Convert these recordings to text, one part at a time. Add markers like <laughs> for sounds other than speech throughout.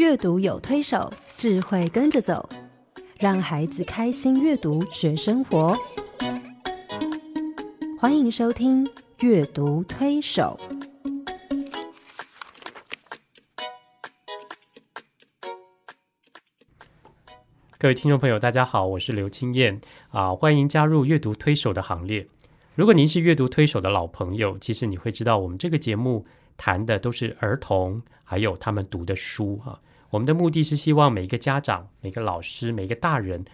阅读有推手，智慧跟着走，让孩子开心阅读学生活。欢迎收听《阅读推手》。各位听众朋友，大家好，我是刘清燕啊，欢迎加入阅读推手的行列。如果您是阅读推手的老朋友，其实你会知道，我们这个节目谈的都是儿童，还有他们读的书啊。我们的目的是希望每一个家长、每个老师、每个大人，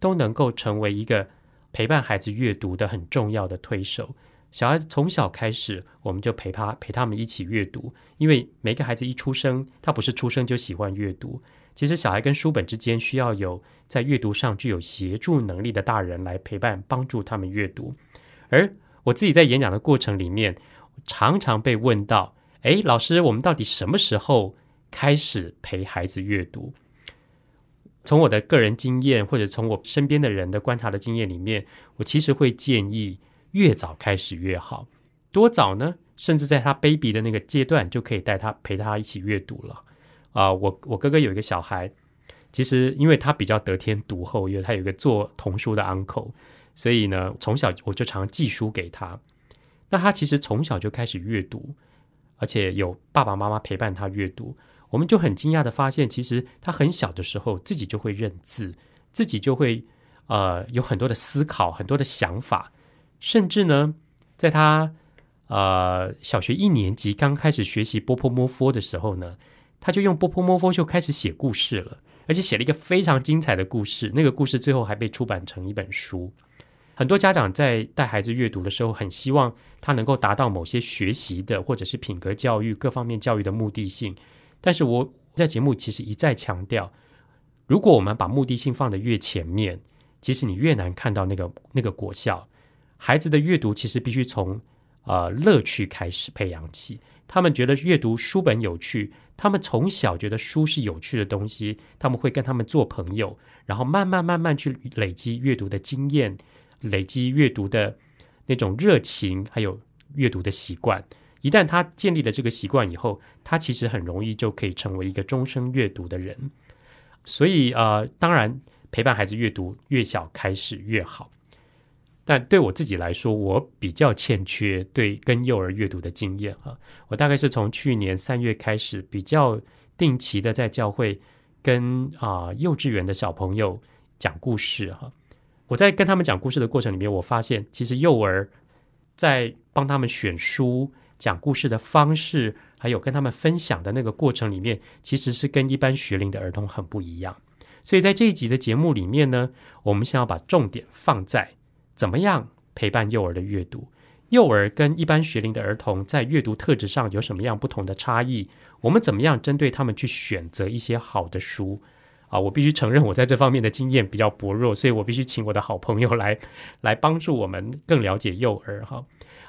都能够成为一个陪伴孩子阅读的很重要的推手。小孩从小开始，我们就陪他陪他们一起阅读。因为每个孩子一出生，他不是出生就喜欢阅读。其实小孩跟书本之间需要有在阅读上具有协助能力的大人来陪伴帮助他们阅读。而我自己在演讲的过程里面，常常被问到：“诶，老师，我们到底什么时候？”开始陪孩子阅读。从我的个人经验，或者从我身边的人的观察的经验里面，我其实会建议越早开始越好。多早呢？甚至在他 baby 的那个阶段，就可以带他陪他一起阅读了。啊，我我哥哥有一个小孩，其实因为他比较得天独厚，因为他有一个做童书的 uncle，所以呢，从小我就常寄书给他。那他其实从小就开始阅读，而且有爸爸妈妈陪伴他阅读。我们就很惊讶的发现，其实他很小的时候自己就会认字，自己就会呃有很多的思考，很多的想法，甚至呢，在他呃小学一年级刚开始学习波波摩佛的时候呢，他就用波波摩佛就开始写故事了，而且写了一个非常精彩的故事，那个故事最后还被出版成一本书。很多家长在带孩子阅读的时候，很希望他能够达到某些学习的或者是品格教育各方面教育的目的性。但是我在节目其实一再强调，如果我们把目的性放得越前面，其实你越难看到那个那个果效。孩子的阅读其实必须从呃乐趣开始培养起，他们觉得阅读书本有趣，他们从小觉得书是有趣的东西，他们会跟他们做朋友，然后慢慢慢慢去累积阅读的经验，累积阅读的那种热情，还有阅读的习惯。一旦他建立了这个习惯以后，他其实很容易就可以成为一个终生阅读的人。所以，呃，当然陪伴孩子阅读越小开始越好。但对我自己来说，我比较欠缺对跟幼儿阅读的经验啊。我大概是从去年三月开始，比较定期的在教会跟啊幼稚园的小朋友讲故事哈。我在跟他们讲故事的过程里面，我发现其实幼儿在帮他们选书。讲故事的方式，还有跟他们分享的那个过程里面，其实是跟一般学龄的儿童很不一样。所以在这一集的节目里面呢，我们想要把重点放在怎么样陪伴幼儿的阅读。幼儿跟一般学龄的儿童在阅读特质上有什么样不同的差异？我们怎么样针对他们去选择一些好的书？啊，我必须承认我在这方面的经验比较薄弱，所以我必须请我的好朋友来来帮助我们更了解幼儿。哈。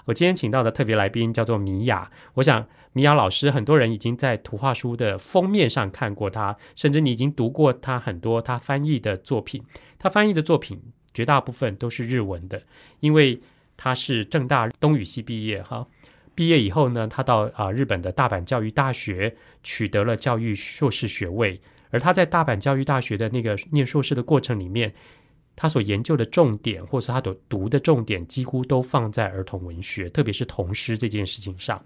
我今天请到的特别来宾叫做米雅，我想米雅老师，很多人已经在图画书的封面上看过他，甚至你已经读过他很多他翻译的作品。他翻译的作品绝大部分都是日文的，因为他是正大东语系毕业哈。毕业以后呢，他到啊日本的大阪教育大学取得了教育硕士学位，而他在大阪教育大学的那个念硕士的过程里面。他所研究的重点，或者说他所读的重点，几乎都放在儿童文学，特别是童诗这件事情上。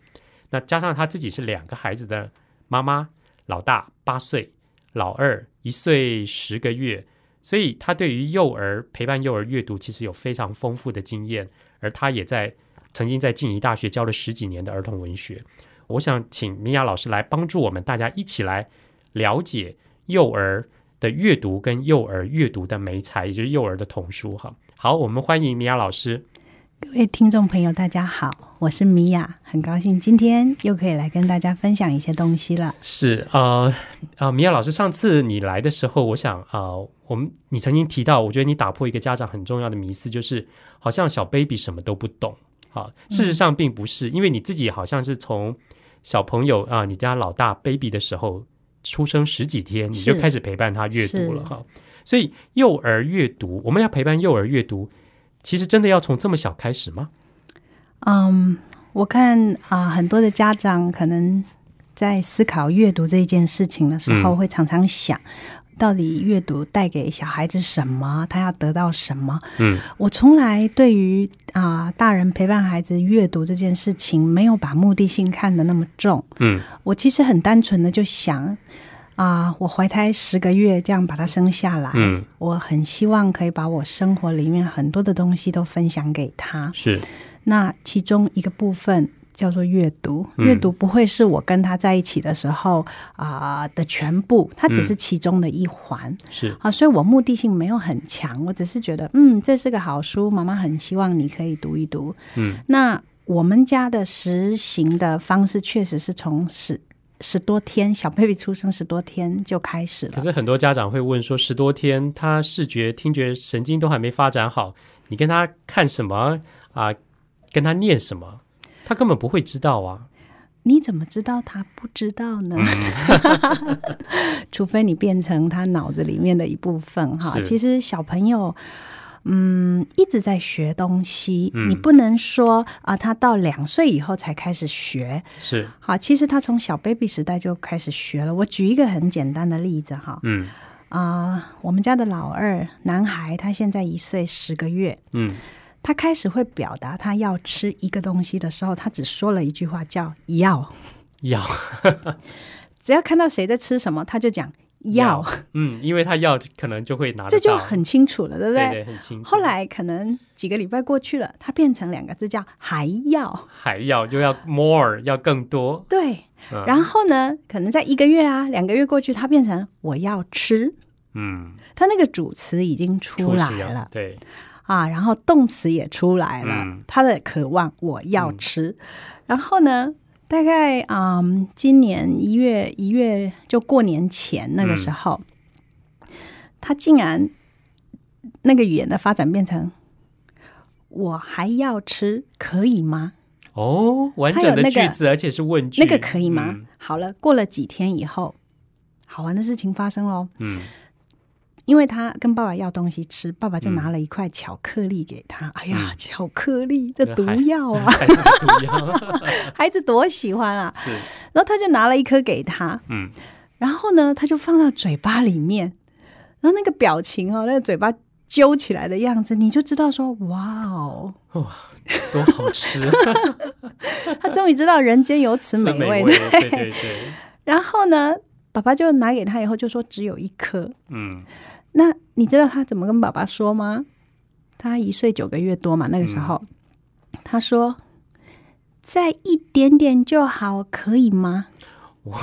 那加上他自己是两个孩子的妈妈，老大八岁，老二一岁十个月，所以他对于幼儿陪伴幼儿阅读，其实有非常丰富的经验。而他也在曾经在静宜大学教了十几年的儿童文学。我想请明雅老师来帮助我们大家一起来了解幼儿。的阅读跟幼儿阅读的美材，也就是幼儿的童书哈。好，我们欢迎米娅老师。各位听众朋友，大家好，我是米娅，很高兴今天又可以来跟大家分享一些东西了。是啊啊，米娅老师，上次你来的时候，我想啊，我们你曾经提到，我觉得你打破一个家长很重要的迷思，就是好像小 baby 什么都不懂啊，事实上并不是，因为你自己好像是从小朋友啊，你家老大 baby 的时候。出生十几天你就开始陪伴他阅读了哈，所以幼儿阅读，我们要陪伴幼儿阅读，其实真的要从这么小开始吗？嗯，我看啊，很多的家长可能在思考阅读这一件事情的时候，会常常想。到底阅读带给小孩子什么？他要得到什么？嗯，我从来对于啊，大人陪伴孩子阅读这件事情，没有把目的性看得那么重。嗯，我其实很单纯的就想啊，我怀胎十个月，这样把他生下来，嗯，我很希望可以把我生活里面很多的东西都分享给他。是，那其中一个部分。叫做阅读，阅读不会是我跟他在一起的时候啊的全部，它只是其中的一环。是啊，所以我目的性没有很强，我只是觉得，嗯，这是个好书，妈妈很希望你可以读一读。嗯，那我们家的实行的方式，确实是从十十多天小 baby 出生十多天就开始了。可是很多家长会问说，十多天他视觉、听觉神经都还没发展好，你跟他看什么啊？跟他念什么？他根本不会知道啊！你怎么知道他不知道呢？<laughs> 除非你变成他脑子里面的一部分哈。其实小朋友，嗯，一直在学东西，你不能说啊，他到两岁以后才开始学是。好，其实他从小 baby 时代就开始学了。我举一个很简单的例子哈，嗯啊，我们家的老二男孩，他现在一岁十个月，嗯。他开始会表达他要吃一个东西的时候，他只说了一句话叫“要要”。<laughs> 只要看到谁在吃什么，他就讲“要”。嗯，因为他要，可能就会拿。这就很清楚了，对不对？对，很清。后来可能几个礼拜过去了，他变成两个字叫“还要”。还要就要 more 要更多。对。然后呢，可能在一个月啊、两个月过去，他变成“我要吃”。嗯，他那个主词已经出来了。对。啊，然后动词也出来了，他的渴望，我要吃。然后呢，大概啊，今年一月一月就过年前那个时候，他竟然那个语言的发展变成我还要吃，可以吗？哦，完整的句子，而且是问句，那个可以吗？好了，过了几天以后，好玩的事情发生了，嗯。因为他跟爸爸要东西吃，爸爸就拿了一块巧克力给他。哎呀，巧克力这毒药啊！<laughs> <laughs> 孩子多喜欢啊！<laughs> 然后他就拿了一颗给他，嗯，然后呢，他就放到嘴巴里面，然后那个表情哦，那个嘴巴揪起来的样子，你就知道说，哇哦，多好吃！他终于知道人间有此美味，对对对。然后呢？爸爸就拿给他，以后就说只有一颗。嗯，那你知道他怎么跟爸爸说吗？他一岁九个月多嘛，那个时候，他说再一点点就好，可以吗？我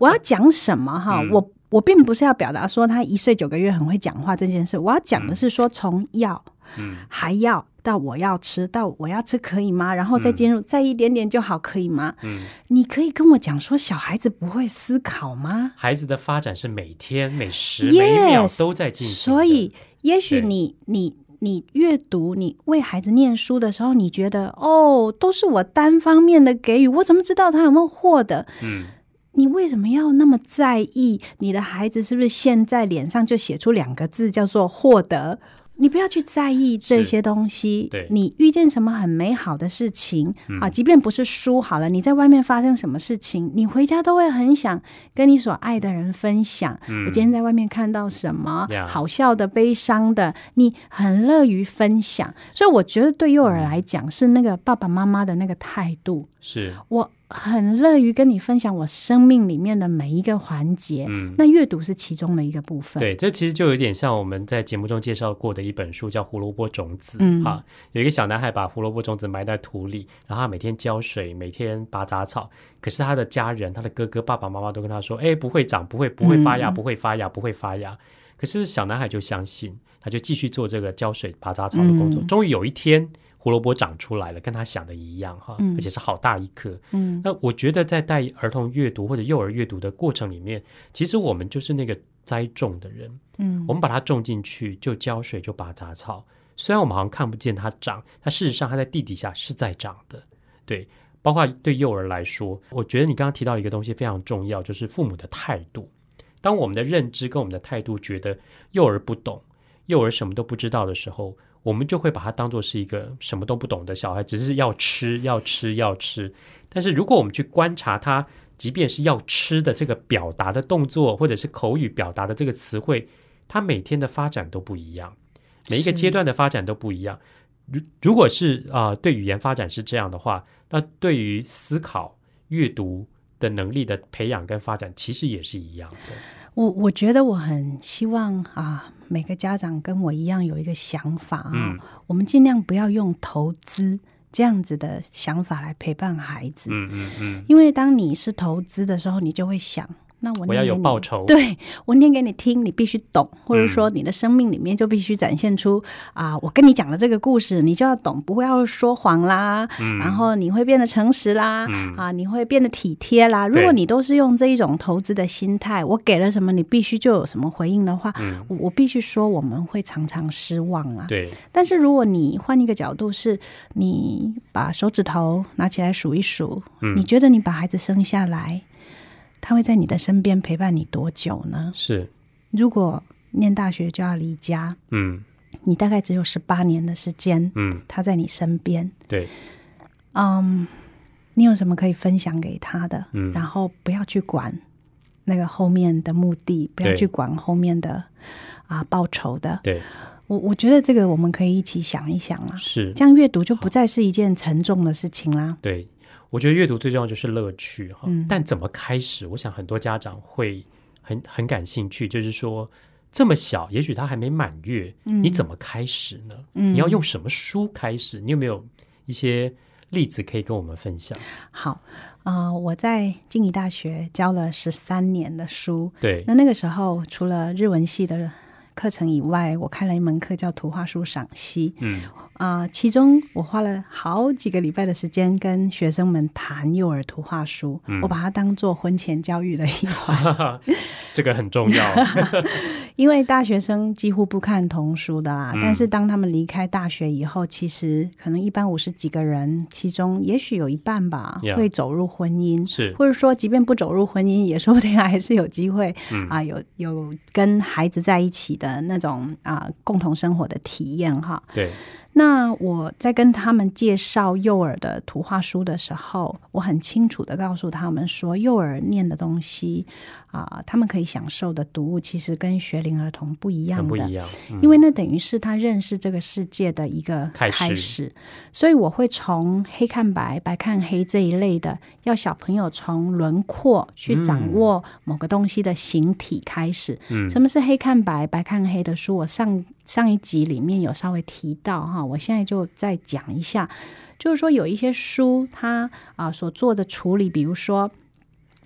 我要讲什么哈？我我并不是要表达说他一岁九个月很会讲话这件事，我要讲的是说从要。嗯，还要到我要吃到我要吃可以吗？然后再进入再一点点就好可以吗？嗯，你可以跟我讲说小孩子不会思考吗？孩子的发展是每天每时每秒都在进行，所以也许你你你阅读你为孩子念书的时候，你觉得哦都是我单方面的给予，我怎么知道他有没有获得？嗯，你为什么要那么在意？你的孩子是不是现在脸上就写出两个字叫做获得？你不要去在意这些东西。对，你遇见什么很美好的事情啊，即便不是书好了，你在外面发生什么事情，你回家都会很想跟你所爱的人分享。嗯，我今天在外面看到什么好笑的、悲伤的，你很乐于分享。所以我觉得对幼儿来讲，是那个爸爸妈妈的那个态度。是，我。很乐于跟你分享我生命里面的每一个环节，那阅读是其中的一个部分。对，这其实就有点像我们在节目中介绍过的一本书，叫《胡萝卜种子》啊。有一个小男孩把胡萝卜种子埋在土里，然后每天浇水，每天拔杂草。可是他的家人、他的哥哥、爸爸妈妈都跟他说：“哎，不会长，不会，不会发芽，不会发芽，不会发芽。”可是小男孩就相信，他就继续做这个浇水、拔杂草的工作。终于有一天。胡萝卜长出来了，跟他想的一样哈，而且是好大一颗。嗯，那我觉得在带儿童阅读或者幼儿阅读的过程里面，其实我们就是那个栽种的人。嗯，我们把它种进去，就浇水，就拔杂草。虽然我们好像看不见它长，但事实上它在地底下是在长的。对，包括对幼儿来说，我觉得你刚刚提到一个东西非常重要，就是父母的态度。当我们的认知跟我们的态度觉得幼儿不懂、幼儿什么都不知道的时候，我们就会把它当做是一个什么都不懂的小孩，只是要吃，要吃，要吃。但是如果我们去观察他，即便是要吃的这个表达的动作，或者是口语表达的这个词汇，他每天的发展都不一样，每一个阶段的发展都不一样。如如果是啊，对语言发展是这样的话，那对于思考、阅读的能力的培养跟发展，其实也是一样的。我我觉得我很希望啊，每个家长跟我一样有一个想法啊，我们尽量不要用投资这样子的想法来陪伴孩子。嗯嗯嗯，因为当你是投资的时候，你就会想。那我要有报酬，对，我念给你听，你必须懂，或者说你的生命里面就必须展现出啊，我跟你讲的这个故事，你就要懂，不要说谎啦，然后你会变得诚实啦，啊，你会变得体贴啦。如果你都是用这一种投资的心态，我给了什么，你必须就有什么回应的话，我必须说我们会常常失望啊。对，但是如果你换一个角度，是你把手指头拿起来数一数，你觉得你把孩子生下来。他会在你的身边陪伴你多久呢？是，如果念大学就要离家，嗯，你大概只有十八年的时间，嗯，他在你身边，对，嗯，你有什么可以分享给他的？嗯，然后不要去管那个后面的目的，不要去管后面的啊报酬的，对，我我觉得这个我们可以一起想一想啊，是，这样阅读就不再是一件沉重的事情啦，对。我觉得阅读最重要就是乐趣哈，但怎么开始？我想很多家长会很很感兴趣，就是说这么小，也许他还没满月，嗯，你怎么开始呢？嗯，你要用什么书开始？你有没有一些例子可以跟我们分享？好啊，我在静宜大学教了十三年的书，对，那那个时候除了日文系的人。课程以外，我开了一门课叫图画书赏析。嗯，啊，其中我花了好几个礼拜的时间跟学生们谈幼儿图画书。嗯，我把它当做婚前教育的一环，<laughs> 这个很重要。<laughs> 因为大学生几乎不看童书的啦，但是当他们离开大学以后，其实可能一般五十几个人，其中也许有一半吧会走入婚姻，是或者说即便不走入婚姻，也说不定还是有机会啊，有有跟孩子在一起的那种啊共同生活的体验哈。对。那我在跟他们介绍幼儿的图画书的时候，我很清楚的告诉他们说，幼儿念的东西啊，他们可以享受的读物，其实跟学龄儿童不一样的，因为那等于是他认识这个世界的一个开始。所以我会从黑看白、白看黑这一类的，要小朋友从轮廓去掌握某个东西的形体开始。什么是黑看白、白看黑的书？我上。上一集里面有稍微提到哈，我现在就再讲一下，就是说有一些书，它啊所做的处理，比如说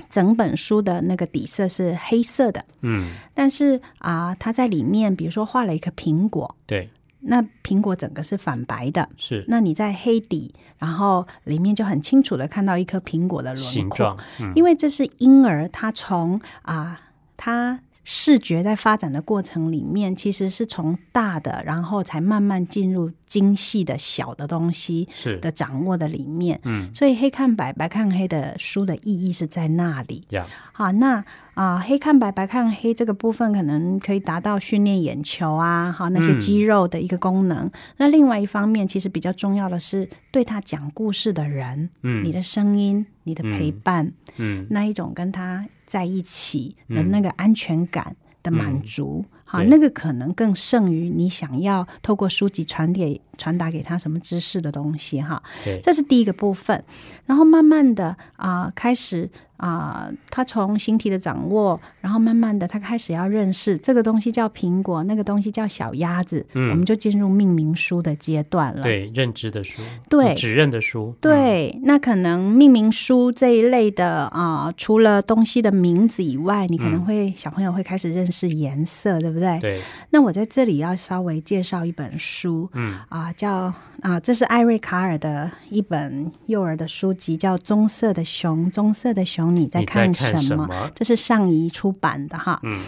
整本书的那个底色是黑色的，嗯，但是啊，它在里面，比如说画了一颗苹果，对，那苹果整个是反白的，是，那你在黑底，然后里面就很清楚的看到一颗苹果的轮廓，因为这是婴儿，他从啊他。视觉在发展的过程里面，其实是从大的，然后才慢慢进入精细的小的东西的掌握的里面。嗯，所以黑看白，白看黑的书的意义是在那里。好，那啊，黑看白，白看黑这个部分，可能可以达到训练眼球啊，那些肌肉的一个功能。那另外一方面，其实比较重要的是对他讲故事的人，嗯，你的声音，你的陪伴，嗯，那一种跟他。在一起的那个安全感的满足，哈，那个可能更胜于你想要透过书籍传递传达给他什么知识的东西，哈。这是第一个部分，然后慢慢的啊，开始。啊，他从形体的掌握，然后慢慢的，他开始要认识这个东西叫苹果，那个东西叫小鸭子，嗯，我们就进入命名书的阶段了。对，认知的书，对，指认的书，对。那可能命名书这一类的啊，除了东西的名字以外，你可能会小朋友会开始认识颜色，对不对？对。那我在这里要稍微介绍一本书，嗯，啊，叫啊，这是艾瑞卡尔的一本幼儿的书籍，叫《棕色的熊，棕色的熊》。你在看什么？这是上一出版的哈。嗯，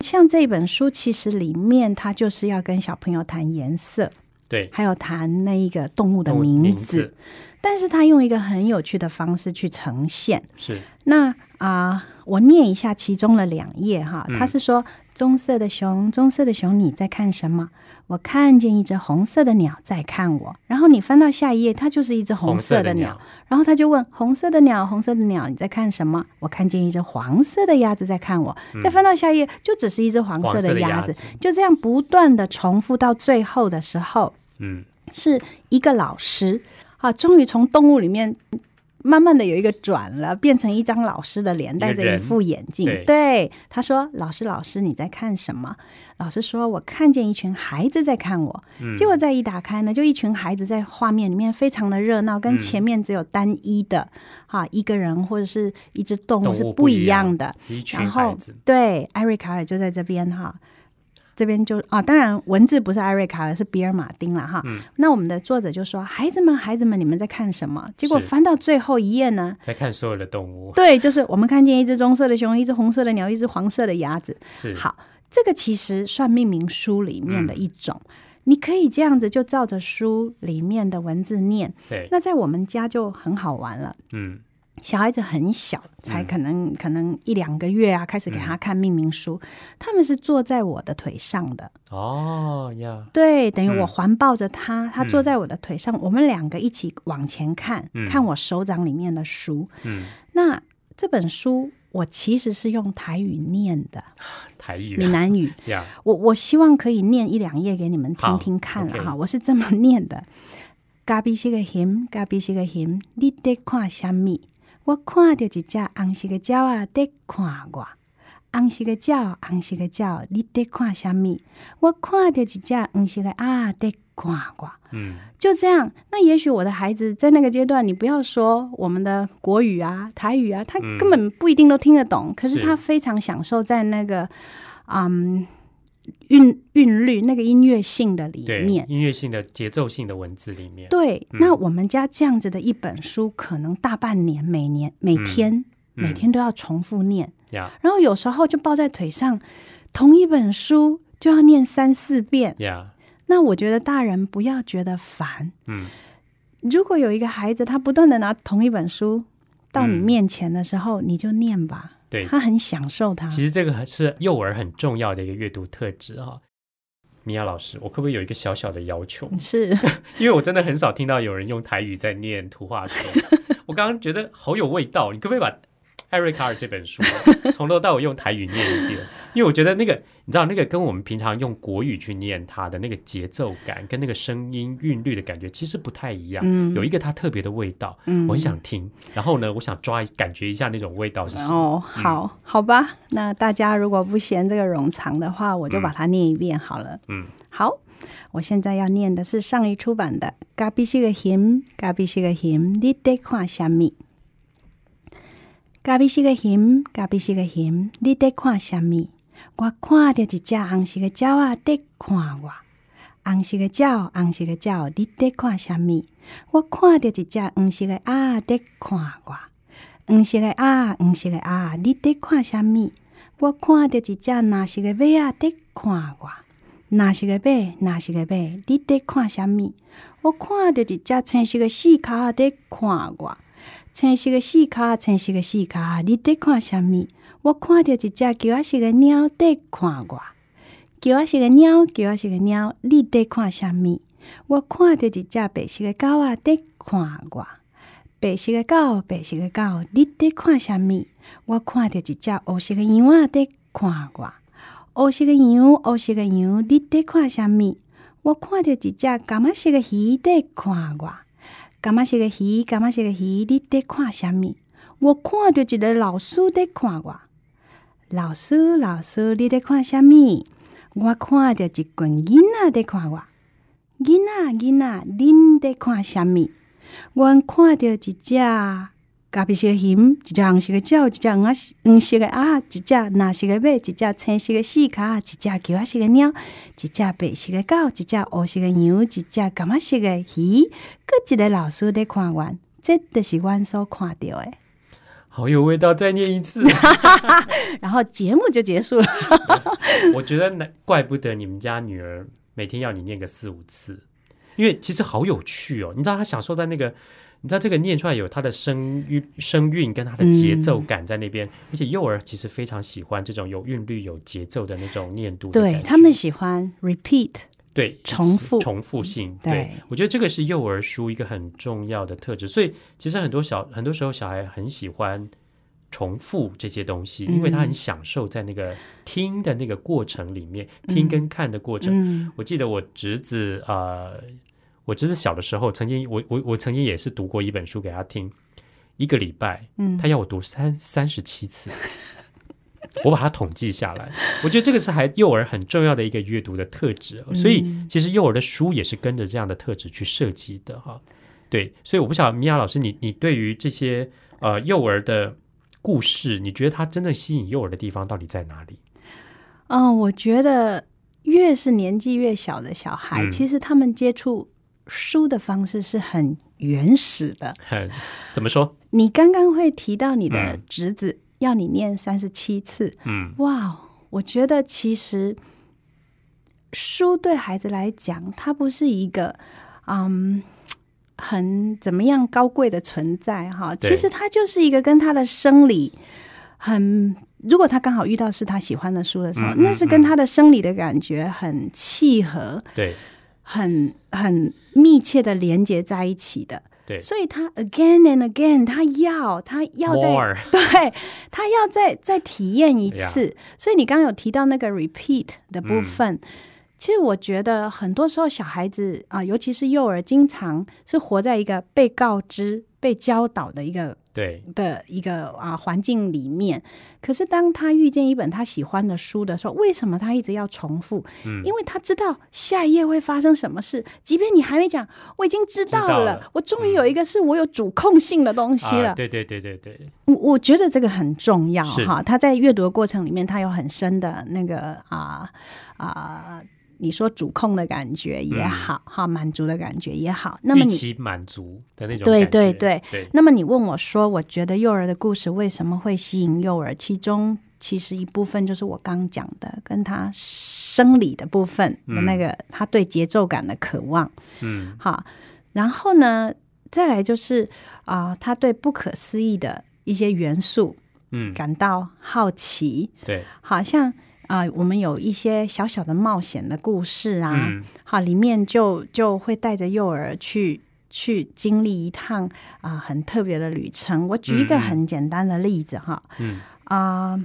像这本书其实里面它就是要跟小朋友谈颜色，对，还有谈那一个动物的名字，但是他用一个很有趣的方式去呈现。是那啊，我念一下其中的两页哈。他是说棕色的熊，棕色的熊，你在看什么？我看见一只红色的鸟在看我，然后你翻到下一页，它就是一只红色的鸟，然后他就问红色的鸟，红色的鸟，你在看什么？我看见一只黄色的鸭子在看我，再翻到下一页就只是一只黄色的鸭子，就这样不断的重复到最后的时候，嗯，是一个老师啊，终于从动物里面。慢慢的有一个转了，变成一张老师的脸，戴着一副眼镜。对，他说：“老师，老师，你在看什么？”老师说：“我看见一群孩子在看我。”嗯，结果再一打开呢，就一群孩子在画面里面，非常的热闹，跟前面只有单一的哈一个人或者是一只动物是不一样的。然后对，艾瑞卡尔就在这边哈。这边就啊，当然文字不是艾瑞卡，而是比尔马丁了哈。那我们的作者就说：“孩子们，孩子们，你们在看什么？”结果翻到最后一页呢，在看所有的动物。对，就是我们看见一只棕色的熊，一只红色的鸟，一只黄色的鸭子。是好，这个其实算命名书里面的一种。你可以这样子就照着书里面的文字念。对，那在我们家就很好玩了。嗯。小孩子很小，才可能可能一两个月啊，开始给他看命名书。他们是坐在我的腿上的哦呀，对，等于我环抱着他，他坐在我的腿上，我们两个一起往前看，看我手掌里面的书。嗯，那这本书我其实是用台语念的，<laughs> 台语、闽南语 <laughs> 呀。我我希望可以念一两页给你们听听看啊，我是这么念的：咖比是个 him，咖比是个 him，你得看虾米。我看到一只红色的鸟啊，得看我。红色的鸟，红色的鸟，你得看什么？我看到一只红色的啊，得看我。嗯，就这样。那也许我的孩子在那个阶段，你不要说我们的国语啊、台语啊，他根本不一定都听得懂，可是他非常享受在那个，嗯。韵韵律那个音乐性的里面，音乐性的节奏性的文字里面，对。那我们家这样子的一本书，可能大半年，每年每天每天都要重复念。然后有时候就抱在腿上，同一本书就要念三四遍。那我觉得大人不要觉得烦。嗯，如果有一个孩子，他不断的拿同一本书到你面前的时候，你就念吧。对，他很享受。它。其实这个是幼儿很重要的一个阅读特质哈。米娅老师，我可不可以有一个小小的要求？<laughs> 是，<laughs> 因为我真的很少听到有人用台语在念图画书，我刚刚觉得好有味道。你可不可以把？艾瑞卡尔这本书，从头到尾用台语念一遍，<laughs> 因为我觉得那个，你知道那个跟我们平常用国语去念它的那个节奏感，跟那个声音韵律的感觉其实不太一样，有一个它特别的味道，我很想听。然后呢，我想抓感觉一下那种味道是什么。好，好吧，那大家如果不嫌这个冗长的话，我就把它念一遍好了。嗯，好，我现在要念的是上一出版的“咖比是个熊，咖比是个熊，你得看下面。”咖啡是个熊，咖啡是个熊，你在看什么？我看到一只红色的鸟在看我。红色的鸟，红色的鸟，你在看什么？我看到一只黄色的鸭在看我。黄色的鸭，黄色的鸭，你在看什么？我看到一只蓝色的啊，在看我。蓝色的马，蓝色的马，你在看什么？我看到一只青色的四脚在看我。青色的戏卡，青色的戏卡，你在看什么？我看到一只叫阿是个鸟在看我，叫阿是个鸟，叫阿是个鸟，你在看什么？我看到一只白色的狗在看我，白色的狗，白色的狗，你在看什么？我看到一只黑色的啊在看我，黑色的羊，黑色的羊，你在看什么？我看到一只蛤蟆色的鱼在看我。感觉是个鱼，感觉是个鱼，你在看什么？我看到一个老师在看我。老师，老师，你在看什么？我看到一群囡仔在看我。囡仔，囡仔，恁在看什么？我看到一只。啡色的熊，一只红色的鸟，一只红色的啊，一只蓝色的贝，一只青色的细卡，一只橘色的鸟，一只白色的狗，一只黑色的牛，一只干嘛色的鱼。各一的老师在看完，真的是阮所看到的。好有味道，再念一次，<laughs> 然后节目就结束了。<laughs> 我觉得，怪不得你们家女儿每天要你念个四五次，因为其实好有趣哦。你知道，她享受在那个。你知道这个念出来有它的声韵、声韵跟它的节奏感在那边，而且幼儿其实非常喜欢这种有韵律、有节奏的那种念读。对他们喜欢 repeat，对重复、重复性。对，我觉得这个是幼儿书一个很重要的特质。所以，其实很多小很多时候小孩很喜欢重复这些东西，因为他很享受在那个听的那个过程里面，听跟看的过程。我记得我侄子啊。我侄是小的时候曾经，我我我曾经也是读过一本书给他听，一个礼拜，嗯，他要我读三三十七次，<laughs> 我把它统计下来，我觉得这个是还幼儿很重要的一个阅读的特质，所以其实幼儿的书也是跟着这样的特质去设计的哈。对，所以我不晓得米娅老师，你你对于这些呃幼儿的故事，你觉得他真正吸引幼儿的地方到底在哪里？嗯，我觉得越是年纪越小的小孩，其实他们接触。书的方式是很原始的，很怎么说？你刚刚会提到你的侄子要你念三十七次，嗯，哇，我觉得其实书对孩子来讲，它不是一个嗯很怎么样高贵的存在哈。其实它就是一个跟他的生理很，如果他刚好遇到是他喜欢的书的时候，那是跟他的生理的感觉很契合，对。很很密切的连接在一起的，对，所以他 again and again，他要他要在，对他要再 <laughs> 再体验一次。所以你刚刚有提到那个 repeat 的部分，其实我觉得很多时候小孩子啊，尤其是幼儿，经常是活在一个被告知。被教导的一个对的一个啊环境里面，可是当他遇见一本他喜欢的书的时候，为什么他一直要重复？嗯，因为他知道下一页会发生什么事，即便你还没讲，我已经知道了。我终于有一个是我有主控性的东西了。对对对对对，我我觉得这个很重要哈。他在阅读的过程里面，他有很深的那个啊啊。你说主控的感觉也好，哈满足的感觉也好，那么预满足的那种，对对对。那么你问我说，我觉得幼儿的故事为什么会吸引幼儿？其中其实一部分就是我刚讲的，跟他生理的部分的那个他对节奏感的渴望，嗯，好。然后呢，再来就是啊，他对不可思议的一些元素，嗯，感到好奇，对，好像。啊，我们有一些小小的冒险的故事啊，好，里面就就会带着幼儿去去经历一趟啊，很特别的旅程。我举一个很简单的例子哈，嗯啊，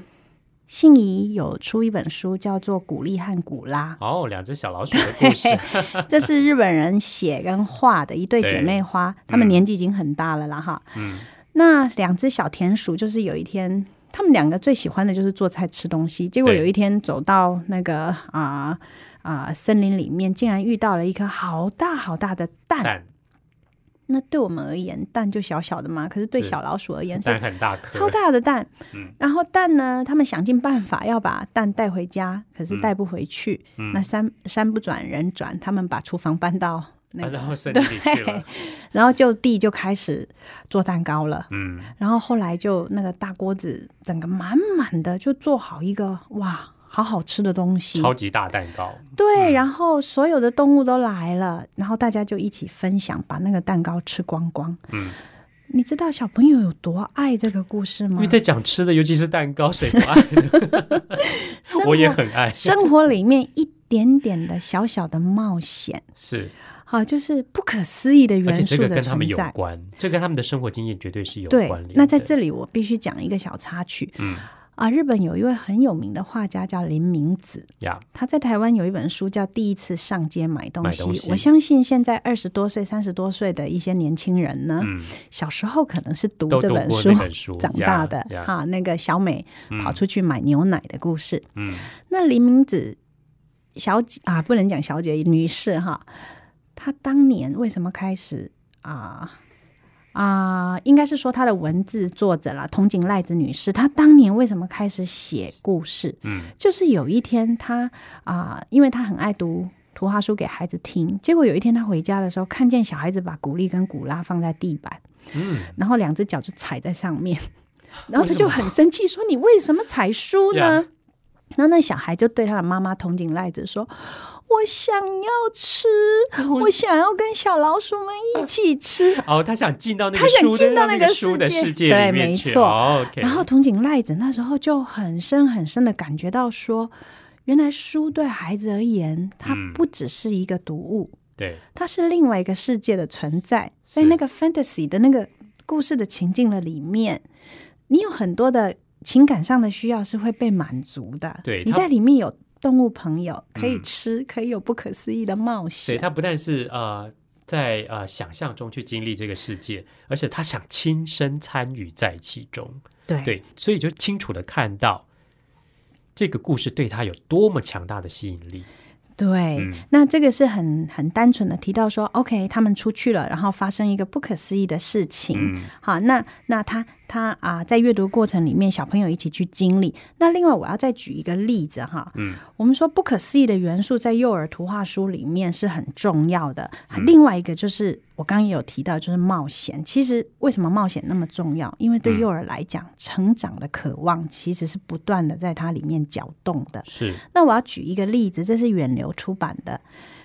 信怡有出一本书叫做《古力和古拉》，哦，两只小老鼠的 <laughs> 故事，<laughs> 这是日本人写跟画的一对姐妹花，他们年纪已经很大了啦，哈，嗯，那两只小田鼠就是有一天。他们两个最喜欢的就是做菜吃东西。结果有一天走到那个啊啊森林里面，竟然遇到了一颗好大好大的蛋。那对我们而言蛋就小小的嘛，可是对小老鼠而言蛋很大超大的蛋。然后蛋呢，他们想尽办法要把蛋带回家，可是带不回去。那山山不转人转，他们把厨房搬到。然后升地然后就地就开始做蛋糕了。嗯，然后后来就那个大锅子整个满满的，就做好一个哇，好好吃的东西，超级大蛋糕。对，然后所有的动物都来了，然后大家就一起分享，把那个蛋糕吃光光。嗯，你知道小朋友有多爱这个故事吗？因为在讲吃的，尤其是蛋糕，谁不爱？<laughs> 我也很爱。生活里面一点点的小小的冒险是。啊，就是不可思议的元素的存在，这跟他们的生活经验绝对是有关联。那在这里，我必须讲一个小插曲。嗯啊，日本有一位很有名的画家叫林明子，呀，他在台湾有一本书叫《第一次上街买东西》。我相信现在二十多岁、三十多岁的一些年轻人呢，小时候可能是读这本书长大的。哈，那个小美跑出去买牛奶的故事。嗯，那林明子小姐啊，不能讲小姐，女士哈。他当年为什么开始啊啊？应该是说他的文字作者啦，童景赖子女士。她当年为什么开始写故事？嗯，就是有一天她啊，因为她很爱读图画书给孩子听。结果有一天她回家的时候，看见小孩子把古丽跟古拉放在地板，嗯，然后两只脚就踩在上面。<laughs> 然后她就很生气，说：“你为什么踩书呢？”那那小孩就对他的妈妈童景赖子说。我想要吃，我想要跟小老鼠们一起吃。<laughs> 哦，他想进到那个书的那个书的世界对，没错。然后，童景赖子那时候就很深很深的感觉到，说原来书对孩子而言，它不只是一个读物，对，它是另外一个世界的存在。在那个 fantasy 的那个故事的情境的里面，你有很多的情感上的需要是会被满足的。对，你在里面有。动物朋友可以吃，可以有不可思议的冒险。对他不但是呃，在呃想象中去经历这个世界，而且他想亲身参与在其中。对对，所以就清楚的看到这个故事对他有多么强大的吸引力。对，那这个是很很单纯的提到说，OK，他们出去了，然后发生一个不可思议的事情。好，那那他。他啊，在阅读过程里面，小朋友一起去经历。那另外，我要再举一个例子哈。嗯，我们说不可思议的元素在幼儿图画书里面是很重要的。另外一个就是我刚刚也有提到，就是冒险。其实为什么冒险那么重要？因为对幼儿来讲，成长的渴望其实是不断的在它里面搅动的。是。那我要举一个例子，这是远流出版的。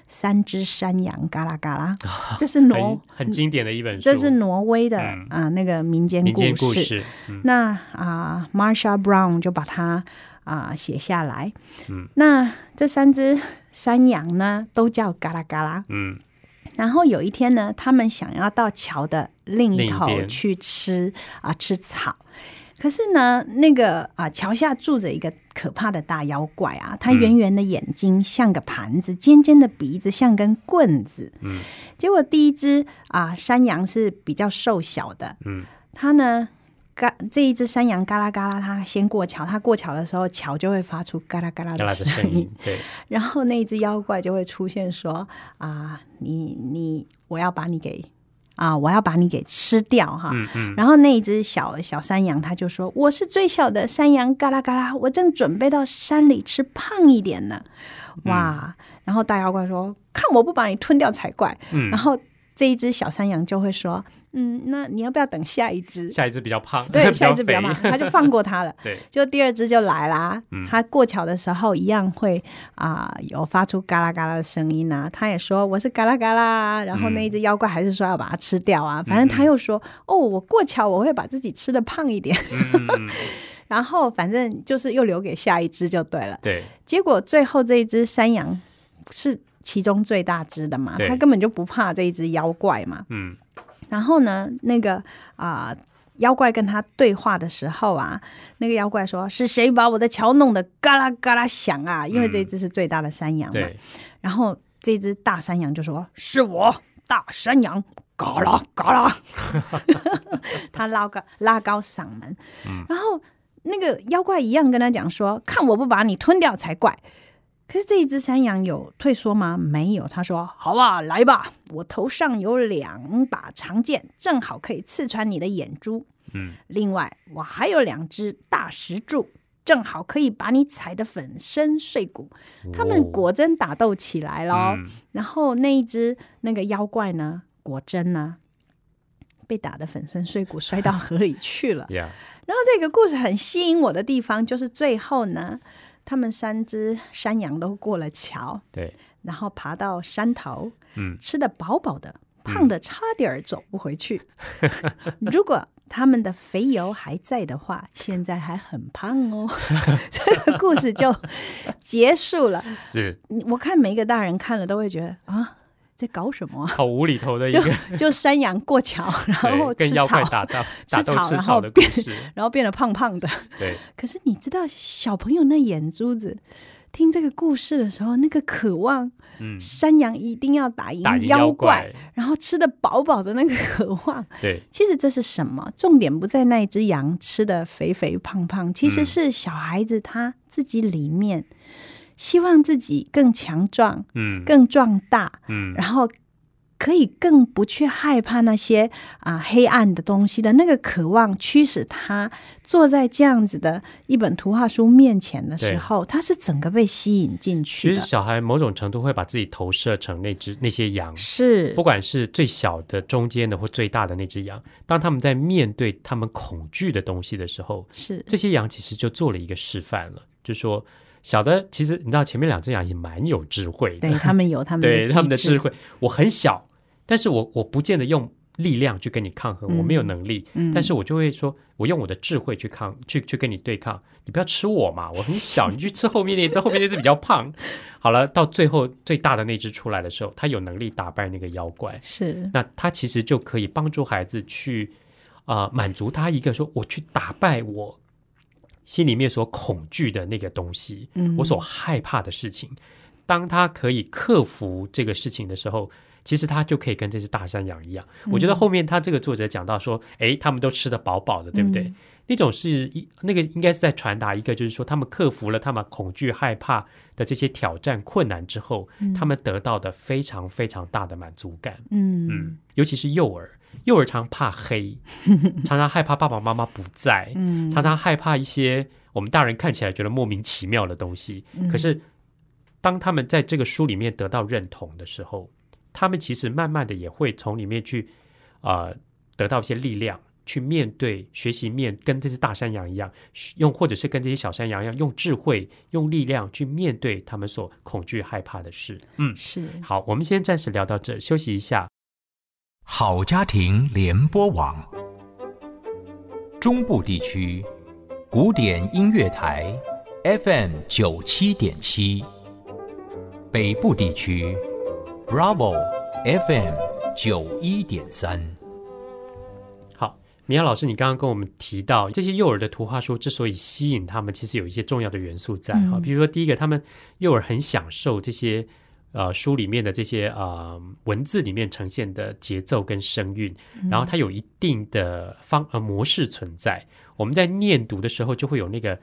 三只山羊嘎啦嘎啦，这是挪很经典的一本书，这是挪威的啊那个民间故事。那啊，Marsha Brown 就把它啊写下来。嗯，那这三只山羊呢，都叫嘎啦嘎啦。嗯，然后有一天呢，他们想要到桥的另一头去吃啊吃草。可是呢，那个啊，桥下住着一个可怕的大妖怪啊，他圆圆的眼睛像个盘子，尖尖的鼻子像根棍子。嗯，结果第一只啊山羊是比较瘦小的，嗯，它呢，嘎这一只山羊嘎啦嘎啦，它先过桥，它过桥的时候，桥就会发出嘎啦嘎啦的声音，对。<laughs> 然后那只妖怪就会出现说啊，你你，我要把你给。啊！我要把你给吃掉哈！然后那一只小小山羊，他就说：“我是最小的山羊，嘎啦嘎啦，我正准备到山里吃胖一点呢。”哇！然后大妖怪说：“看我不把你吞掉才怪！”然后这一只小山羊就会说。嗯，那你要不要等下一只？下一只比较胖，<laughs> 对，<laughs> 下一只比较胖，他就放过他了。<laughs> 对，就第二只就来啦。他过桥的时候一样会啊，有发出嘎啦嘎啦的声音啊。他也说我是嘎啦嘎啦，然后那一只妖怪还是说要把它吃掉啊。反正他又说哦，我过桥我会把自己吃的胖一点。然后反正就是又留给下一只就对了。对，结果最后这一只山羊是其中最大只的嘛，他根本就不怕这一只妖怪嘛。嗯。然后呢？那个啊，妖怪跟他对话的时候啊，那个妖怪说：“是谁把我的桥弄得嘎啦嘎啦响啊？”因为这一只是最大的山羊嘛。然后这只大山羊就说：“是我，大山羊，嘎啦嘎啦。” <laughs> 他拉高拉高嗓门。嗯。然后那个妖怪一样跟他讲说：“看我不把你吞掉才怪。”可是这一只山羊有退缩吗？没有，他说：“好吧，来吧，我头上有两把长剑，正好可以刺穿你的眼珠。嗯，另外我还有两只大石柱，正好可以把你踩得粉身碎骨。”他们果真打斗起来喽。然后那一只那个妖怪呢，果真呢被打得粉身碎骨，摔到河里去了。<laughs> 然后这个故事很吸引我的地方就是最后呢。他们三只山羊都过了桥，对，然后爬到山头，嗯，吃的饱饱的，胖的差点走不回去。<laughs> 如果他们的肥油还在的话，现在还很胖哦。<laughs> 这个故事就结束了。<laughs> 是，我看每一个大人看了都会觉得啊。在搞什么？好无厘头的一个，就山羊过桥，然后吃草，打到吃草，然后变然后变得胖胖的。对，可是你知道小朋友那眼珠子，听这个故事的时候，那个渴望，嗯，山羊一定要打赢妖怪，然后吃的饱饱的那个渴望。对，其实这是什么？重点不在那一只羊吃的肥肥胖胖，其实是小孩子他自己里面。希望自己更强壮，嗯，更壮大，嗯，然后可以更不去害怕那些啊黑暗的东西的那个渴望，驱使他坐在这样子的一本图画书面前的时候，他是整个被吸引进去。其实小孩某种程度会把自己投射成那只那些羊，是不管是最小的、中间的或最大的那只羊。当他们在面对他们恐惧的东西的时候，是这些羊其实就做了一个示范了，就说。小的其实，你知道前面两只羊也蛮有智慧，对他们有 <laughs> 他们对他们的智慧。我很小，但是我我不见得用力量去跟你抗衡，我没有能力，但是我就会说，我用我的智慧去抗，去去跟你对抗。你不要吃我嘛，我很小，你去吃后面那只，后面那只比较胖。<laughs> 好了，到最后最大的那只出来的时候，他有能力打败那个妖怪，是那他其实就可以帮助孩子去啊满足他一个说我去打败我。心里面所恐惧的那个东西，嗯，我所害怕的事情，当他可以克服这个事情的时候，其实他就可以跟这只大山羊一样。我觉得后面他这个作者讲到说，哎，他们都吃得饱饱的，对不对？那种是一那个应该是在传达一个，就是说他们克服了他们恐惧、害怕的这些挑战、困难之后，他们得到的非常非常大的满足感。嗯嗯，尤其是幼儿。幼儿常怕黑，<laughs> 常常害怕爸爸妈妈不在，常常害怕一些我们大人看起来觉得莫名其妙的东西。可是，当他们在这个书里面得到认同的时候，他们其实慢慢的也会从里面去啊得到一些力量，去面对、学习面跟这只大山羊一样，用或者是跟这些小山羊一样，用智慧、用力量去面对他们所恐惧、害怕的事。嗯，是好，我们先暂时聊到这，休息一下。好家庭联播网，中部地区古典音乐台 FM 九七点七，北部地区 Bravo FM 九一点三。好，米娅老师，你刚刚跟我们提到，这些幼儿的图画书之所以吸引他们，其实有一些重要的元素在哈，比如说第一个，他们幼儿很享受这些。呃，书里面的这些呃文字里面呈现的节奏跟声韵，然后它有一定的方呃模式存在。我们在念读的时候，就会有那个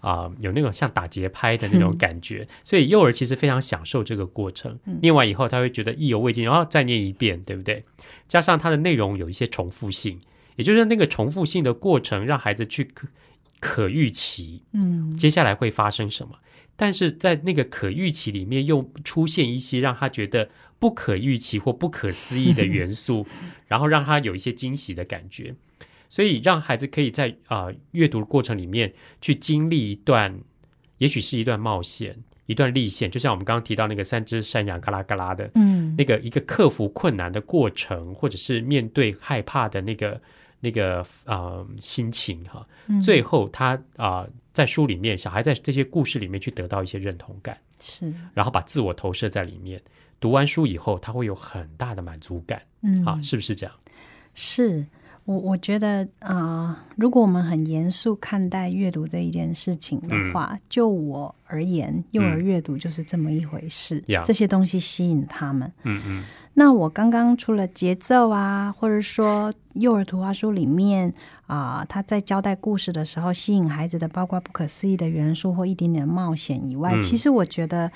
啊，有那种像打节拍的那种感觉。所以幼儿其实非常享受这个过程。念完以后，他会觉得意犹未尽，然后再念一遍，对不对？加上它的内容有一些重复性，也就是那个重复性的过程，让孩子去。可预期，嗯，接下来会发生什么？但是在那个可预期里面，又出现一些让他觉得不可预期或不可思议的元素，<laughs> 然后让他有一些惊喜的感觉。所以，让孩子可以在啊阅读的过程里面去经历一段，也许是一段冒险，一段历险。就像我们刚刚提到那个三只山羊嘎啦嘎啦的，嗯，那个一个克服困难的过程，或者是面对害怕的那个。那个啊，心情哈，最后他啊，在书里面，小孩在这些故事里面去得到一些认同感，是，然后把自我投射在里面，读完书以后，他会有很大的满足感，嗯，啊，是不是这样？是我我觉得啊，如果我们很严肃看待阅读这一件事情的话，就我。而言，幼儿阅读就是这么一回事。这些东西吸引他们。嗯嗯。那我刚刚除了节奏啊，或者说幼儿图画书里面啊，他在交代故事的时候吸引孩子的，包括不可思议的元素或一点点冒险以外，其实我觉得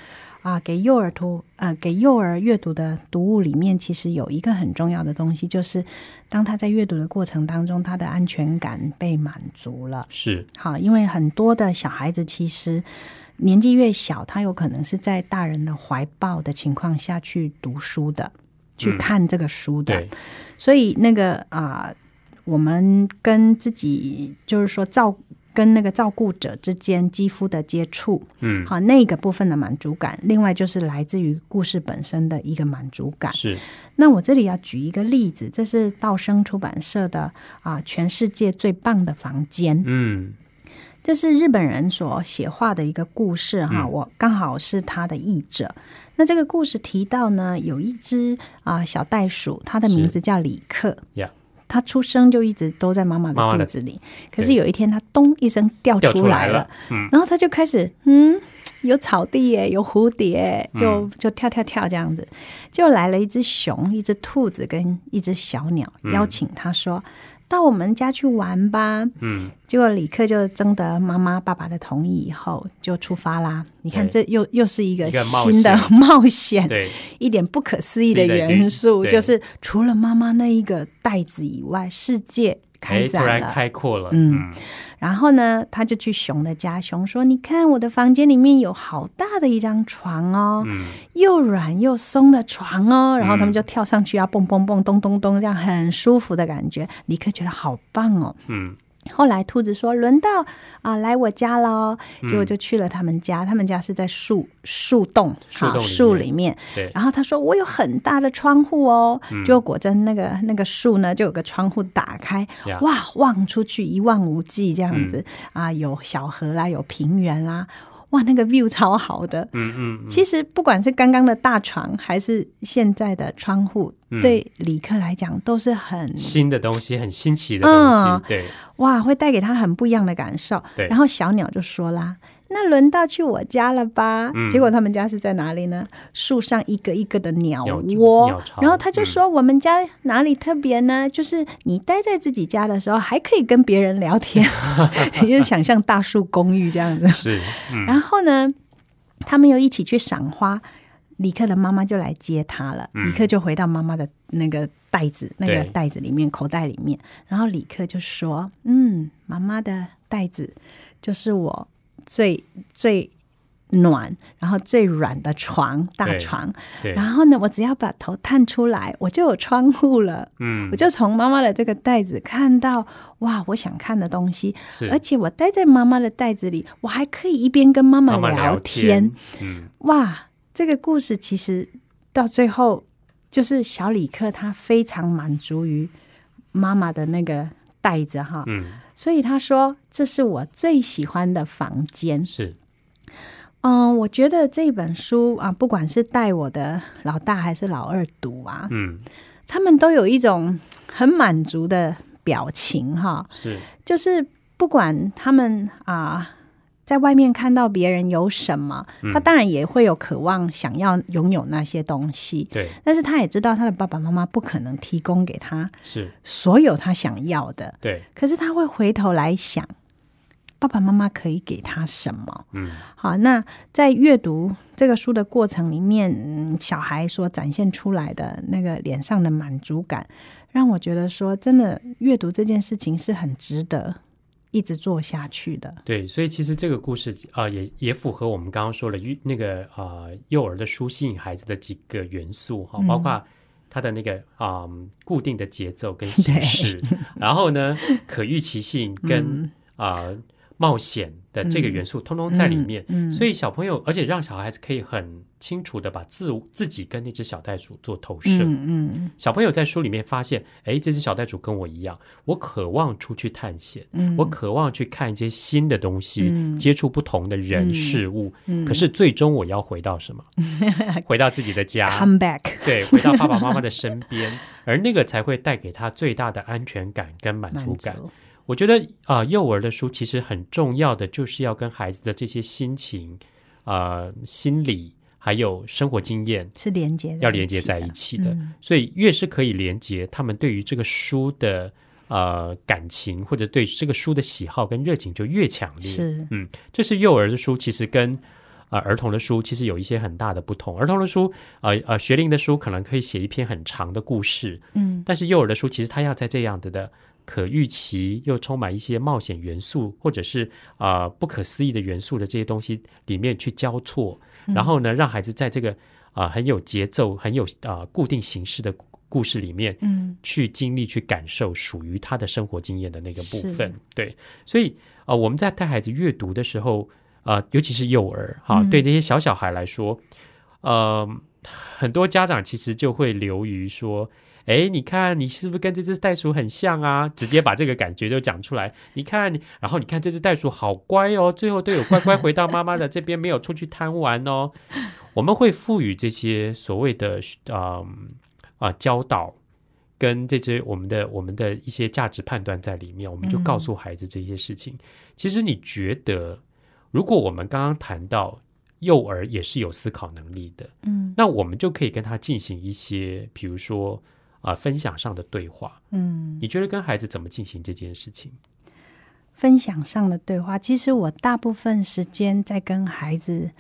啊，给幼儿图啊，给幼儿阅读的读物里面，其实有一个很重要的东西，就是当他在阅读的过程当中，他的安全感被满足了。是。好，因为很多的小孩子其实。年纪越小，他有可能是在大人的怀抱的情况下去读书的，去看这个书的。所以那个啊，我们跟自己，就是说照跟那个照顾者之间肌肤的接触，嗯，好那个部分的满足感，另外就是来自于故事本身的一个满足感。是。那我这里要举一个例子，这是道生出版社的啊，全世界最棒的房间。嗯。这是日本人所写画的一个故事哈，我刚好是他的译者。那这个故事提到呢，有一只啊小袋鼠，它的名字叫李克，它出生就一直都在妈妈的肚子里。可是有一天，它咚一声掉出来了，然后它就开始嗯，有草地耶，有蝴蝶就就跳跳跳这样子。就来了一只熊、一只兔子跟一只小鸟，邀请它说。到我们家去玩吧。嗯，结果李克就征得妈妈、爸爸的同意以后，就出发啦。你看，这又又是一个新的 <laughs> 冒险，对，一点不可思议的元素，就是除了妈妈那一个袋子以外，世界。哎，突然开阔了，嗯，然后呢，他就去熊的家。熊说：“你看我的房间里面有好大的一张床哦，又软又松的床哦。”然后他们就跳上去，啊，蹦蹦蹦，咚咚咚，这样很舒服的感觉。尼克觉得好棒哦，嗯。后来兔子说：“轮到啊，来我家喽！”结果就去了他们家。他们家是在树树洞树树里面。对。然后他说：“我有很大的窗户哦。”结果果真那个那个树呢，就有个窗户打开，哇，望出去一望无际这样子啊，有小河啦，有平原啦。哇，那个 view 超好的。嗯嗯，其实不管是刚刚的大床，还是现在的窗户，对旅客来讲都是很新的东西，很新奇的东西。对，哇，会带给他很不一样的感受。对，然后小鸟就说啦。那轮到去我家了吧？结果他们家是在哪里呢？树上一个一个的鸟窝。然后他就说：“我们家哪里特别呢？就是你待在自己家的时候，还可以跟别人聊天，就想象大树公寓这样子。”是。然后呢，他们又一起去赏花。李克的妈妈就来接他了。李克就回到妈妈的那个袋子，那个袋子里面，口袋里面。然后李克就说：“嗯，妈妈的袋子就是我。”最最暖，然后最软的床，大床。然后呢，我只要把头探出来，我就有窗户了。嗯，我就从妈妈的这个袋子看到哇，我想看的东西。而且我待在妈妈的袋子里，我还可以一边跟妈妈聊天。嗯，哇，这个故事其实到最后，就是小李克他非常满足于妈妈的那个袋子哈。嗯。所以他说：“这是我最喜欢的房间。”是，嗯，我觉得这本书啊，不管是带我的老大还是老二读啊，嗯，他们都有一种很满足的表情，哈，是，就是不管他们啊。在外面看到别人有什么，他当然也会有渴望，想要拥有那些东西。对，但是他也知道他的爸爸妈妈不可能提供给他是所有他想要的。对，可是他会回头来想爸爸妈妈可以给他什么。嗯，好，那在阅读这个书的过程里面，小孩所展现出来的那个脸上的满足感，让我觉得说，真的阅读这件事情是很值得。一直做下去的。对，所以其实这个故事啊，也也符合我们刚刚说了，那个啊，幼儿的书吸引孩子的几个元素哈，包括它的那个啊，固定的节奏跟形式，<laughs> 然后呢，可预期性跟啊。冒险的这个元素通通在里面，所以小朋友，而且让小孩子可以很清楚的把自自己跟那只小袋鼠做投射。嗯嗯小朋友在书里面发现，哎，这只小袋鼠跟我一样，我渴望出去探险，嗯，我渴望去看一些新的东西，接触不同的人事物。嗯。可是最终我要回到什么？<laughs> 回到自己的家。Come back。对，回到爸爸妈妈的身边，而那个才会带给他最大的安全感跟满足感。我觉得啊，幼儿的书其实很重要的，就是要跟孩子的这些心情、啊心理，还有生活经验是连接的，要连接在一起的。所以越是可以连接，他们对于这个书的呃感情，或者对这个书的喜好跟热情就越强烈。是，嗯，这是幼儿的书，其实跟啊儿童的书其实有一些很大的不同。儿童的书，呃呃，学龄的书可能可以写一篇很长的故事，嗯，但是幼儿的书，其实他要在这样子的。可预期又充满一些冒险元素，或者是啊不可思议的元素的这些东西里面去交错，然后呢，让孩子在这个啊很有节奏、很有啊固定形式的故事里面，嗯，去经历、去感受属于他的生活经验的那个部分。对，所以啊，我们在带孩子阅读的时候，啊，尤其是幼儿哈，对那些小小孩来说，呃，很多家长其实就会流于说。哎，你看，你是不是跟这只袋鼠很像啊？直接把这个感觉就讲出来。你看，然后你看这只袋鼠好乖哦，最后都有乖乖回到妈妈的这边，没有出去贪玩哦。<laughs> 我们会赋予这些所谓的啊啊教导跟这些我们的我们的一些价值判断在里面，我们就告诉孩子这些事情。其实你觉得，如果我们刚刚谈到幼儿也是有思考能力的，嗯，那我们就可以跟他进行一些，比如说。啊，分享上的对话，嗯，你觉得跟孩子怎么进行这件事情？分享上的对话，其实我大部分时间在跟孩子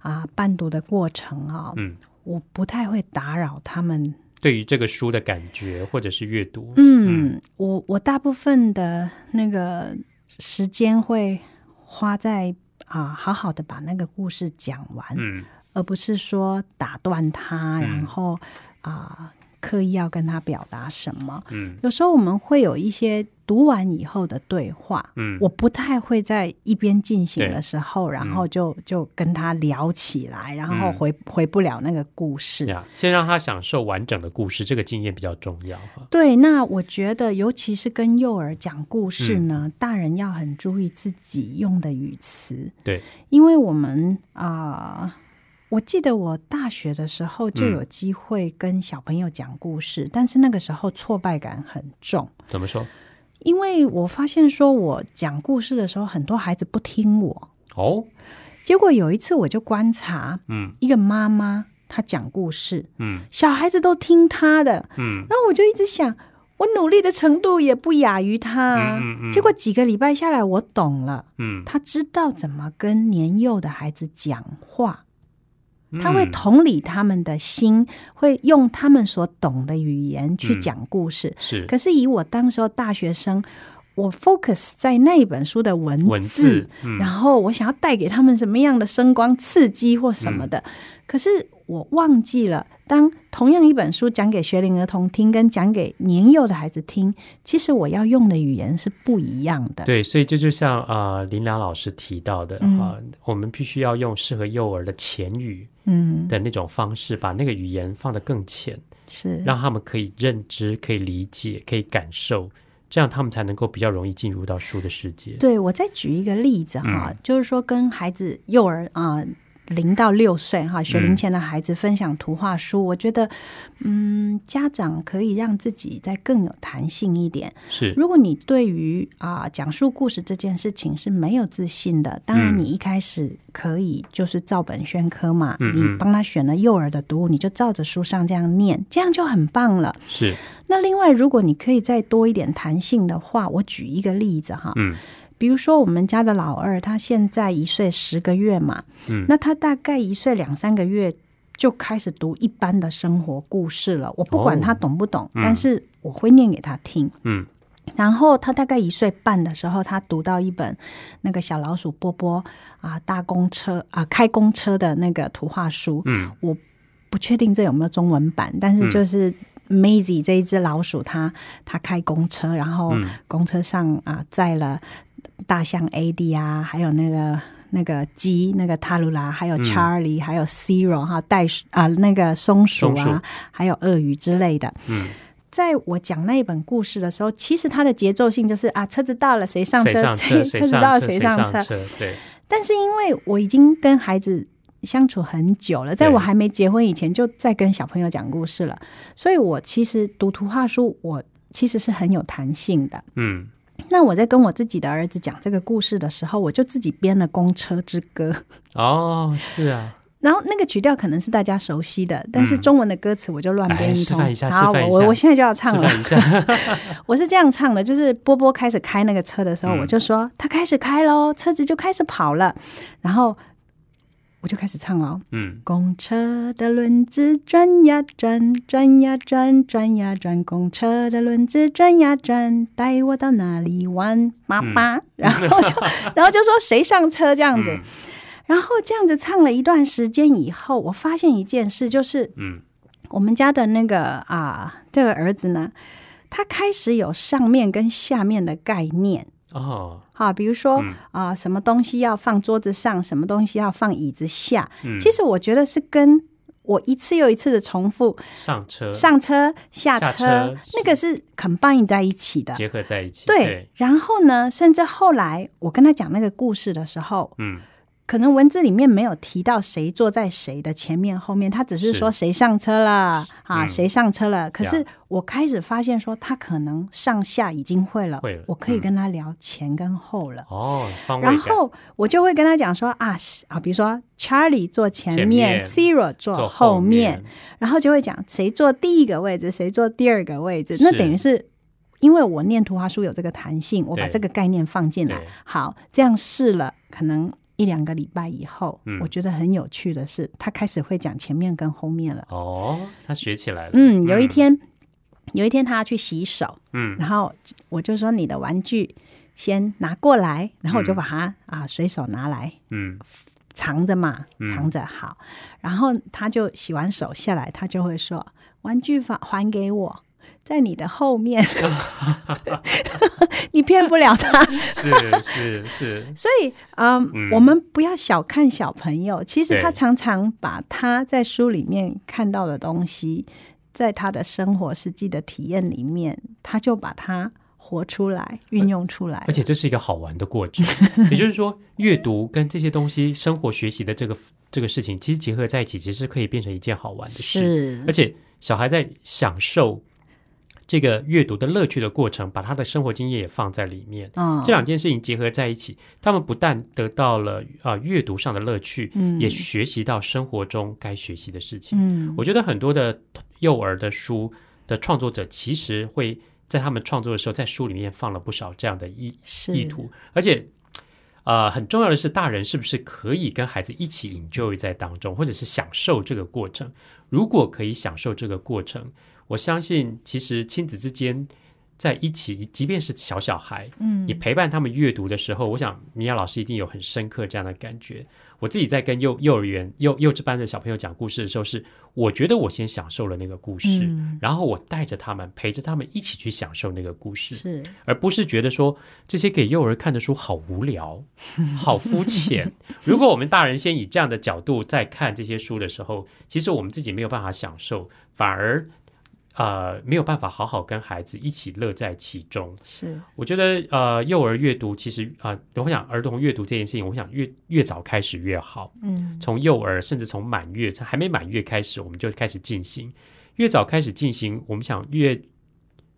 啊，伴读的过程啊，嗯，我不太会打扰他们对于这个书的感觉或者是阅读。嗯，我我大部分的那个时间会花在啊，好好的把那个故事讲完，嗯，而不是说打断他，然后啊。刻意要跟他表达什么？嗯，有时候我们会有一些读完以后的对话。嗯，我不太会在一边进行的时候，然后就就跟他聊起来，然后回回不了那个故事。先让他享受完整的故事，这个经验比较重要。对，那我觉得，尤其是跟幼儿讲故事呢，大人要很注意自己用的语词。对，因为我们啊。我记得我大学的时候就有机会跟小朋友讲故事，但是那个时候挫败感很重。怎么说？因为我发现说，我讲故事的时候，很多孩子不听我。哦。结果有一次，我就观察，嗯，一个妈妈她讲故事，嗯，小孩子都听她的，嗯。然后我就一直想，我努力的程度也不亚于她。嗯嗯。结果几个礼拜下来，我懂了，嗯，知道怎么跟年幼的孩子讲话。他会同理他们的心，会用他们所懂的语言去讲故事。是，可是以我当时候大学生，我 focus 在那本书的文字，然后我想要带给他们什么样的声光刺激或什么的，可是我忘记了。当同样一本书讲给学龄儿童听，跟讲给年幼的孩子听，其实我要用的语言是不一样的。对，所以这就像啊，林良老师提到的啊，我们必须要用适合幼儿的浅语，嗯，的那种方式，把那个语言放得更浅，是让他们可以认知、可以理解、可以感受，这样他们才能够比较容易进入到书的世界。对我再举一个例子哈，就是说跟孩子幼儿啊。零到六岁哈，学龄前的孩子分享图画书，我觉得，嗯，家长可以让自己再更有弹性一点。是，如果你对于啊讲述故事这件事情是没有自信的，当然你一开始可以就是照本宣科嘛，你帮他选了幼儿的读物，你就照着书上这样念，这样就很棒了。是，那另外如果你可以再多一点弹性的话，我举一个例子哈。嗯。比如说我们家的老二，他现在一岁十个月嘛，嗯，那他大概一岁两三个月就开始读一般的生活故事了。我不管他懂不懂，但是我会念给他听，嗯。然后他大概一岁半的时候，他读到一本那个小老鼠波波啊，大公车啊，开公车的那个图画书。嗯，我不确定这有没有中文版，但是就是 Maisy 这一只老鼠，它它开公车，然后公车上啊载了。大象 A D 啊，还有那个那个鸡，那个塔卢拉，还有 Charlie，还有 Zero 哈，袋鼠啊，那个松鼠啊，还有鳄鱼之类的。嗯，在我讲那一本故事的时候，其实它的节奏性就是啊，车子到了谁上车，车车子到了谁上车。对。但是因为我已经跟孩子相处很久了，在我还没结婚以前就在跟小朋友讲故事了，所以我其实读图画书，我其实是很有弹性的。嗯。那我在跟我自己的儿子讲这个故事的时候，我就自己编了《公车之歌》。哦，是啊。<laughs> 然后那个曲调可能是大家熟悉的，但是中文的歌词我就乱编一通。示一下，然后我我我现在就要唱了。<laughs> 我是这样唱的，就是波波开始开那个车的时候，我就说他开始开喽，车子就开始跑了，然后。我就开始唱了，嗯，公车的轮子转呀转，转呀转，转呀转，公车的轮子转呀转，带我到哪里玩，妈妈。然后就，<laughs> 然后就说谁上车这样子，然后这样子唱了一段时间以后，我发现一件事，就是，嗯，我们家的那个啊，这个儿子呢，他开始有上面跟下面的概念。哦，好，比如说啊，什么东西要放桌子上，什么东西要放椅子下。其实我觉得是跟我一次又一次的重复上车、上车、下车，那个是 combine 在一起的，结合在一起。对，然后呢，甚至后来我跟他讲那个故事的时候，嗯。可能文字里面没有提到谁坐在谁的前面后面，他只是说谁上车了啊，谁上车了。可是我开始发现说，他可能上下已经会了，我可以跟他聊前跟后了。哦，然后我就会跟他讲说啊啊，比如说 Charlie 坐前面 s i r a 坐后面，然后就会讲谁坐第一个位置，谁坐第二个位置。那等于是因为我念图画书有这个弹性，我把这个概念放进来。好，这样试了，可能。一两个礼拜以后，我觉得很有趣的是，他开始会讲前面跟后面了。哦，他学起来了。嗯，有一天，有一天他去洗手，嗯，然后我就说：“你的玩具先拿过来。”然后我就把它啊随手拿来，嗯，藏着嘛，藏着好。然后他就洗完手下来，他就会说：“玩具放还给我。”在你的后面，<laughs> <laughs> 你骗不了他。是是是，所以啊，我们不要小看小朋友。其实他常常把他在书里面看到的东西，在他的生活实际的体验里面，他就把它活出来、运用出来。而且这是一个好玩的过程。<laughs> 也就是说，阅读跟这些东西、生活学习的这个这个事情，其实结合在一起，其实可以变成一件好玩的事。而且，小孩在享受。这个阅读的乐趣的过程，把他的生活经验也放在里面。嗯，这两件事情结合在一起，他们不但得到了啊阅读上的乐趣，嗯，也学习到生活中该学习的事情。嗯，我觉得很多的幼儿的书的创作者，其实会在他们创作的时候，在书里面放了不少这样的意意图。而且，啊，很重要的是，大人是不是可以跟孩子一起 enjoy 在当中，或者是享受这个过程？如果可以享受这个过程。我相信，其实亲子之间在一起，即便是小小孩，嗯，你陪伴他们阅读的时候，我想米娅老师一定有很深刻这样的感觉。我自己在跟幼幼儿园幼幼稚班的小朋友讲故事的时候，是我觉得我先享受了那个故事，然后我带着他们，陪着他们一起去享受那个故事，是，而不是觉得说这些给幼儿看的书好无聊，<laughs> 好肤浅。如果我们大人先以这样的角度在看这些书的时候，其实我们自己没有办法享受，反而。呃，没有办法好好跟孩子一起乐在其中。是，我觉得呃，幼儿阅读其实啊，我想儿童阅读这件事情，我想越越早开始越好。嗯，从幼儿甚至从满月，还没满月开始，我们就开始进行。越早开始进行，我们想越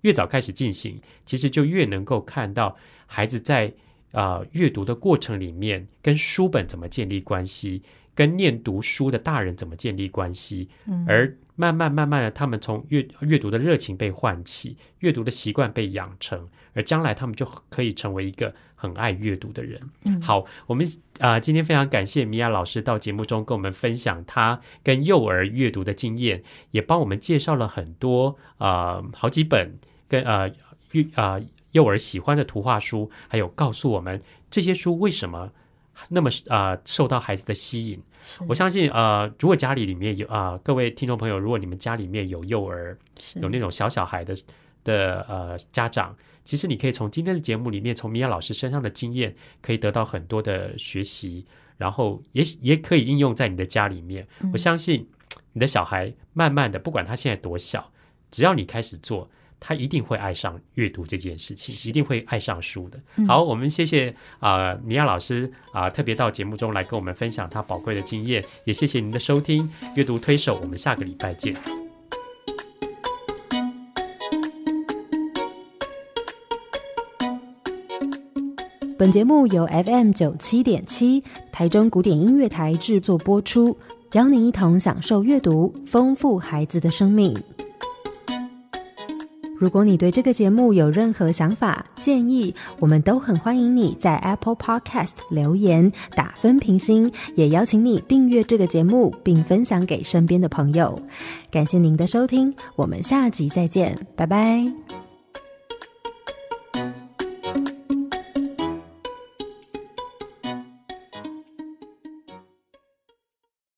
越早开始进行，其实就越能够看到孩子在啊阅读的过程里面，跟书本怎么建立关系，跟念读书的大人怎么建立关系，而。慢慢慢慢的，他们从阅阅读的热情被唤起，阅读的习惯被养成，而将来他们就可以成为一个很爱阅读的人。嗯，好，我们啊，今天非常感谢米娅老师到节目中跟我们分享她跟幼儿阅读的经验，也帮我们介绍了很多啊，好几本跟呃阅啊幼儿喜欢的图画书，还有告诉我们这些书为什么。那么呃啊，受到孩子的吸引，我相信呃，如果家里里面有啊，各位听众朋友，如果你们家里面有幼儿，有那种小小孩的的呃家长，其实你可以从今天的节目里面，从米娅老师身上的经验，可以得到很多的学习，然后也也可以应用在你的家里面。我相信你的小孩慢慢的，不管他现在多小，只要你开始做。他一定会爱上阅读这件事情，一定会爱上书的。好，我们谢谢啊米亚老师啊，特别到节目中来跟我们分享他宝贵的经验，也谢谢您的收听。阅读推手，我们下个礼拜见。本节目由 FM 九七点七台中古典音乐台制作播出，邀您一同享受阅读，丰富孩子的生命。如果你对这个节目有任何想法、建议，我们都很欢迎你在 Apple Podcast 留言、打分、评星，也邀请你订阅这个节目，并分享给身边的朋友。感谢您的收听，我们下集再见，拜拜。